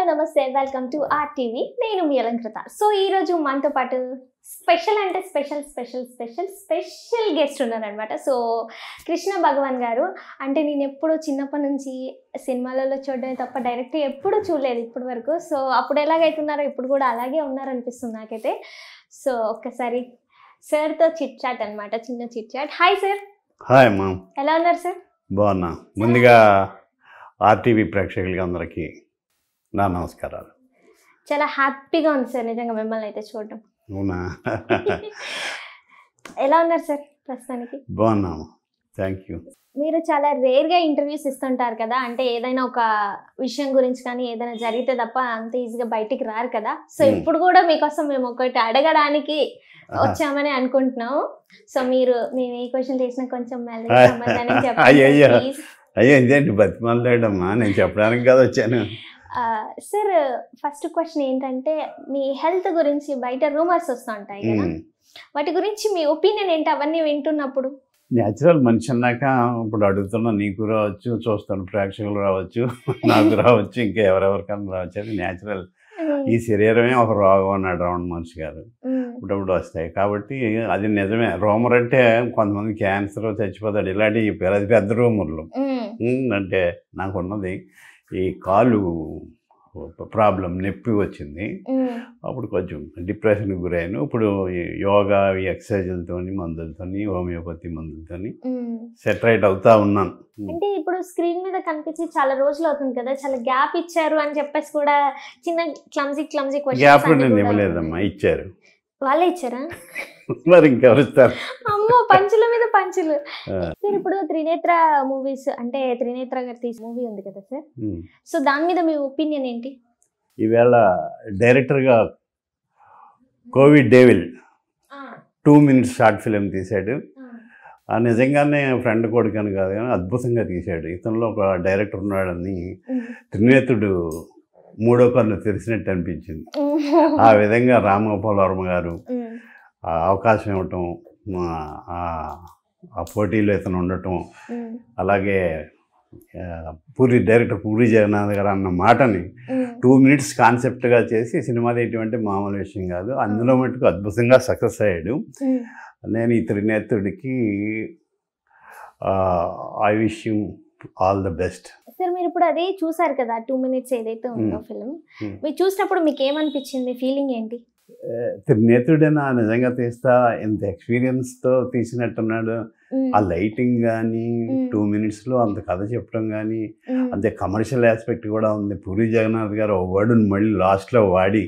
hello నమస్తే welcome to or TV నేను మీ అలంకృత so ఈరోజు మనతో పాటు స్పెషల్ అంటే special special special special guest ఉన్నారనమాట సో కృష్ణ భగవాన్ గారు అంటే నేను ఎప్పుడూ చిన్నప్పటి నుంచి సినిమాలలో చూడడం తప్ప డైరెక్ట్ ఎప్పుడు చూడలేదు ఇప్పటి వరకు సో అప్పుడు ఎలాగైతే ఉన్నారో ఇప్పుడు కూడా అలాగే ఉన్నారనిపిస్తుంది నాకైతే సో ఒక్కసారి సార్తో చిట్ చాట్ అనమాట చిన్న chit chat hi sir hi ఎలా ఉన్నారు సార్ బాగున్నా ముందుగా ఆర్టీవీ ప్రేక్షకులకి అందరికీ నా నమస్కారాలు చాలా హ్యాపీగా ఉంది సార్ నిజంగా మిమ్మల్ని అయితే చూడడం అవునా ఎలా ఉన్నారు సార్ ప్రస్తుతానికి బాగున్నాము థ్యాంక్ యూ మీరు చాలా రేర్గా ఇంటర్వ్యూస్ ఇస్తుంటారు కదా అంటే ఏదైనా ఒక విషయం గురించి కానీ ఏదైనా జరిగితే తప్ప అంత ఈజీగా బయటికి రారు కదా సో ఇప్పుడు కూడా మీకోసం మేము ఒకటి అడగడానికి వచ్చామని అనుకుంటున్నాం సో మీరు మేము ఏ క్వశ్చన్ చేసినా కొంచెం అయ్యో అయ్యో ఇదేంటి బతిమాలడమ్మా నేను చెప్పడానికి కదా వచ్చాను సార్ ఫస్ట్ క్వశ్చన్ ఏంటంటే మీ హెల్త్ గురించి బయట రూమర్స్ వస్తుంటాయి కదా వాటి గురించి మీ ఒపీనియన్ ఏంటి అవన్నీ వింటున్నప్పుడు న్యాచురల్ మనిషి అన్నాక ఇప్పుడు అడుగుతున్నా నీకు రావచ్చు చూస్తాను ప్రేక్షకులు రావచ్చు నాకు రావచ్చు ఇంకా ఎవరెవరికైనా రావచ్చు అది న్యాచురల్ ఈ శరీరమే ఒక రోగం అన్నాడు రావణ మనిషి గారు అప్పుడప్పుడు వస్తాయి కాబట్టి అది నిజమే రోమర్ అంటే కొంతమంది క్యాన్సర్ చచ్చిపోతాడు ఇలాంటి పెద్ద పెద్ద రూమర్లు అంటే నాకు ఉన్నది ఈ కాలు ప్రాబ్లం నొప్పి వచ్చింది అప్పుడు కొంచెం డిప్రెషన్కి గురైను ఇప్పుడు యోగా ఈ ఎక్సర్సైజులతో మందులతో హోమియోపతి మందులతో సెటరేట్ అవుతా ఉన్నాను అంటే ఇప్పుడు స్క్రీన్ మీద కనిపించి చాలా రోజులు అవుతుంది కదా చాలా గ్యాప్ ఇచ్చారు అని చెప్పేసి కూడా చిన్న క్లమ్జీ క్లమ్జీ గ్యాప్ నేను ఇవ్వలేదమ్మా ఇచ్చారు వాళ్ళే ఇచ్చారా మరి ఇంకెవరు ఇస్తారు అమ్మో పంచుల మీద పంచులు సార్ ఇప్పుడు త్రినేత్ర మూవీస్ అంటే త్రినేత్ర గారి తీసిన మూవీ ఉంది కదా సార్ సో దాని మీద మీ ఒపీనియన్ ఏంటి ఈవేళ డైరెక్టర్గా Covid devil two minutes short film తీశాడు ఆ నిజంగానే ఫ్రెండ్ కొడుకని కాదు కానీ అద్భుతంగా తీశాడు ఇతనిలో ఒక డైరెక్టర్ ఉన్నాడని త్రినేతుడు మూడో కన్ను తెరిచినట్టు అనిపించింది ఆ విధంగా రామగోపాల్ వర్మ గారు అవకాశం ఇవ్వటం ఆ పోటీలో ఇతను ఉండటం అలాగే పూరి డైరెక్టర్ పూరి జగన్నాథ్ గారు అన్న మాటని టూ మినిట్స్ కాన్సెప్ట్గా చేసి సినిమా తీయటం మామూలు విషయం కాదు అందులో మటుకు అద్భుతంగా సక్సెస్ అయ్యాడు నేను ఈ త్రినేత్రుడికి I wish you all the best sir మీరు ఇప్పుడు అదే చూసారు కదా టూ మినిట్స్ ఏదైతే ఉందో ఫిల్మ్ మీరు చూసినప్పుడు మీకు ఏమనిపించింది ఫీలింగ్ ఏంటి నా నిజంగా తీస్తా ఇంత ఎక్స్పీరియన్స్ తో తీసినట్టున్నాడు ఆ లైటింగ్ కానీ టూ మినిట్స్ లో అంత కథ చెప్పడం కానీ అంతే కమర్షియల్ ఆస్పెక్ట్ కూడా ఉంది పూరి జగన్నాథ్ గారు ఓ వర్డ్ని మళ్ళీ లాస్ట్ లో వాడి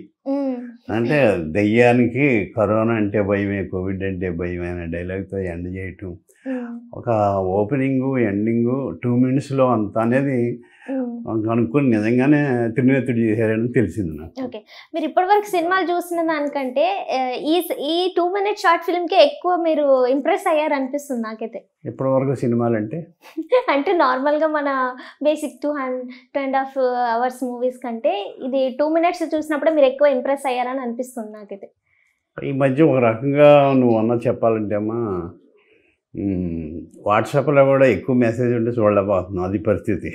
అంటే దయ్యానికి కరోనా అంటే భయమే కోవిడ్ అంటే భయమే అనే డైలాగ్తో ఎండ్ చేయటం ఒక ఓపెనింగు ఎండింగు టూ మినిట్స్లో అంత అనేది కనుక్కొని నిజంగానే త్రినేత్రుడు చేశారని తెలిసింది నాకు ఓకే మీరు ఇప్పటివరకు సినిమాలు చూసిన దానికంటే ఈ ఈ టూ మినిట్ షార్ట్ ఫిల్మ్కే ఎక్కువ మీరు ఇంప్రెస్ అయ్యారు అనిపిస్తుంది నాకైతే ఇప్పటివరకు సినిమాలు అంటే అంటే నార్మల్గా మన basic two hundred two and half hours movies కంటే ఇది టూ మినిట్స్ చూసినప్పుడు మీరు ఎక్కువ ఇంప్రెస్ అయ్యారని అనిపిస్తుంది నాకైతే ఈ మధ్య ఒక రకంగా నువ్వు అన్న చెప్పాలంటే అమ్మా వాట్సాప్లో కూడా ఎక్కువ మెసేజ్ ఉంటే చూడలేకపోతున్నాం అది పరిస్థితి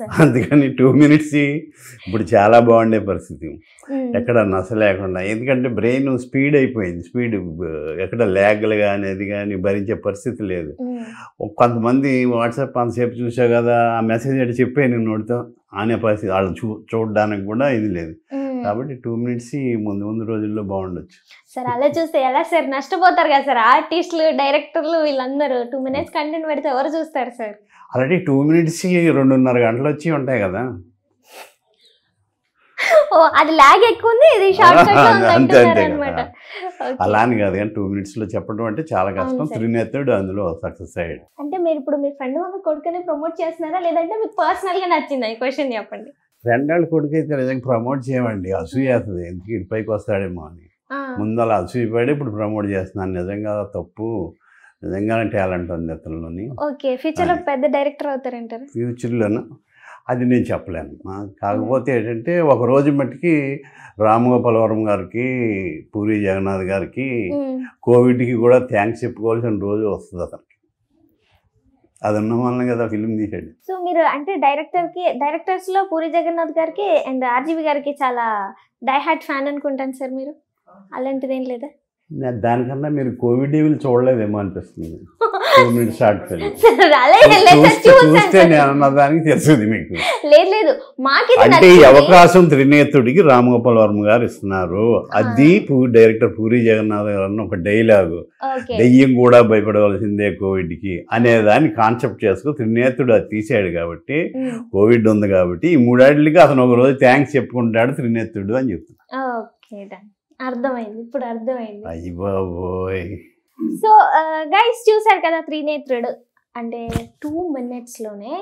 అందుకని టూ మినిట్స్ ఇప్పుడు చాలా బాగుండే పరిస్థితి ఎక్కడ నస లేకుండా ఎందుకంటే బ్రెయిన్ స్పీడ్ అయిపోయింది స్పీడ్ ఎక్కడ ల్యాగ్లు కానీ అది కానీ భరించే పరిస్థితి లేదు కొంతమంది వాట్సాప్ అంతసేపు చూసావు కదా ఆ మెసేజ్ అంటే చెప్పాను నేను నోడితో అనే పరిస్థితి వాళ్ళు చూ చూడడానికి కూడా ఇది లేదు కాబట్టి టూ మినిట్స్ ముందు ముందు రోజుల్లో బాగుండొచ్చు సార్ అలా చూస్తే ఎలా సార్ నష్టపోతారు కదా సార్ ఆర్టిస్టులు డైరెక్టర్లు వీళ్ళందరూ టూ మినిట్స్ కంటెంట్ పెడితే ఎవరు చూస్తారు సార్ ఆల్రెడీ టూ మినిట్స్ రెండున్నర గంటలు వచ్చి ఉంటాయి కదా ఓ అది లాగ్ ఎక్కువ ఉంది ఇది షార్ట్ అంతే అంతే అలా అని కాదు కానీ టూ మినిట్స్ లో చెప్పడం అంటే చాలా కష్టం త్రినేత్తుడు అందులో సక్సెస్ అయ్యాడు అంటే మీరు ఇప్పుడు మీ ఫ్రెండ్ వాళ్ళ కొడుకునే ప్రమోట్ చేస్తున్నారా లేదంటే మీకు పర్సనల్ గా నచ్చిందా ఈ క్వశ్చన్ చెప్పండి రెండేళ్ళ కొడుకైతే నిజంగా ప్రమోట్ చేయమండి చేస్తుంది ఎందుకు ఇటు పైకి వస్తాడేమో అని ముందల పడి ఇప్పుడు ప్రమోట్ చేస్తున్నాను నిజంగా తప్పు నిజంగా టాలెంట్ ఉంది అతనిలోని ఓకే ఫ్యూచర్లో పెద్ద డైరెక్టర్ అవుతారంటారు ఫ్యూచర్లోనా అది నేను చెప్పలేను కాకపోతే ఏంటంటే ఒక రోజు మట్టికి రామగోపాలవరం గారికి పూరి జగన్నాథ్ గారికి కోవిడ్కి కూడా థ్యాంక్స్ చెప్పుకోవాల్సిన రోజు వస్తుంది అతనికి అది ఉన్న వలన కదా ఫిల్మ్ తీసాడు సో మీరు అంటే డైరెక్టర్ కి డైరెక్టర్స్ లో పూరి జగన్నాథ్ గారికి అండ్ ఆర్జీవి గారికి చాలా డైహార్ట్ ఫ్యాన్ అనుకుంటాను సార్ మీరు అలాంటిది ఏం లేదా దానికన్నా మీరు కోవిడ్ ఈవిల్ చూడలేదేమో అనిపిస్తుంది టూ మినిట్స్ చూస్తే నేను అన్నదానికి తెలిసింది మీకు లేదు లేదు అంటే ఈ అవకాశం త్రినేతుడికి రామగోపాల్ వర్మ గారు ఇస్తున్నారు అది డైరెక్టర్ పూరి జగన్నాథ్ గారు అన్న ఒక డైలాగు దెయ్యం కూడా భయపడవలసిందే కోవిడ్కి దాన్ని కాన్సెప్ట్ చేసుకుని త్రినేతుడు అది తీసాడు కాబట్టి కోవిడ్ ఉంది కాబట్టి ఈ మూడేళ్ళకి అతను ఒక రోజు థ్యాంక్స్ చెప్పుకుంటాడు త్రినేతుడు అని చెప్తున్నాడు అర్థమైంది ఇప్పుడు అర్థమైంది అయ్యో సో గైస్ చూసారు కదా త్రినేత్రుడు అంటే టూ మినిట్స్ లోనే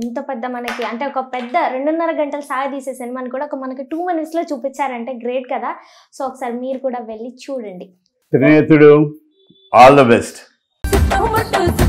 ఎంత పెద్ద మనకి అంటే ఒక పెద్ద రెండున్నర గంటలు తీసే సినిమాని కూడా ఒక మనకి టూ మినిట్స్ లో చూపించారంటే గ్రేట్ కదా సో ఒకసారి మీరు కూడా వెళ్ళి చూడండి త్రినేత్రుడు ఆల్ ద బెస్ట్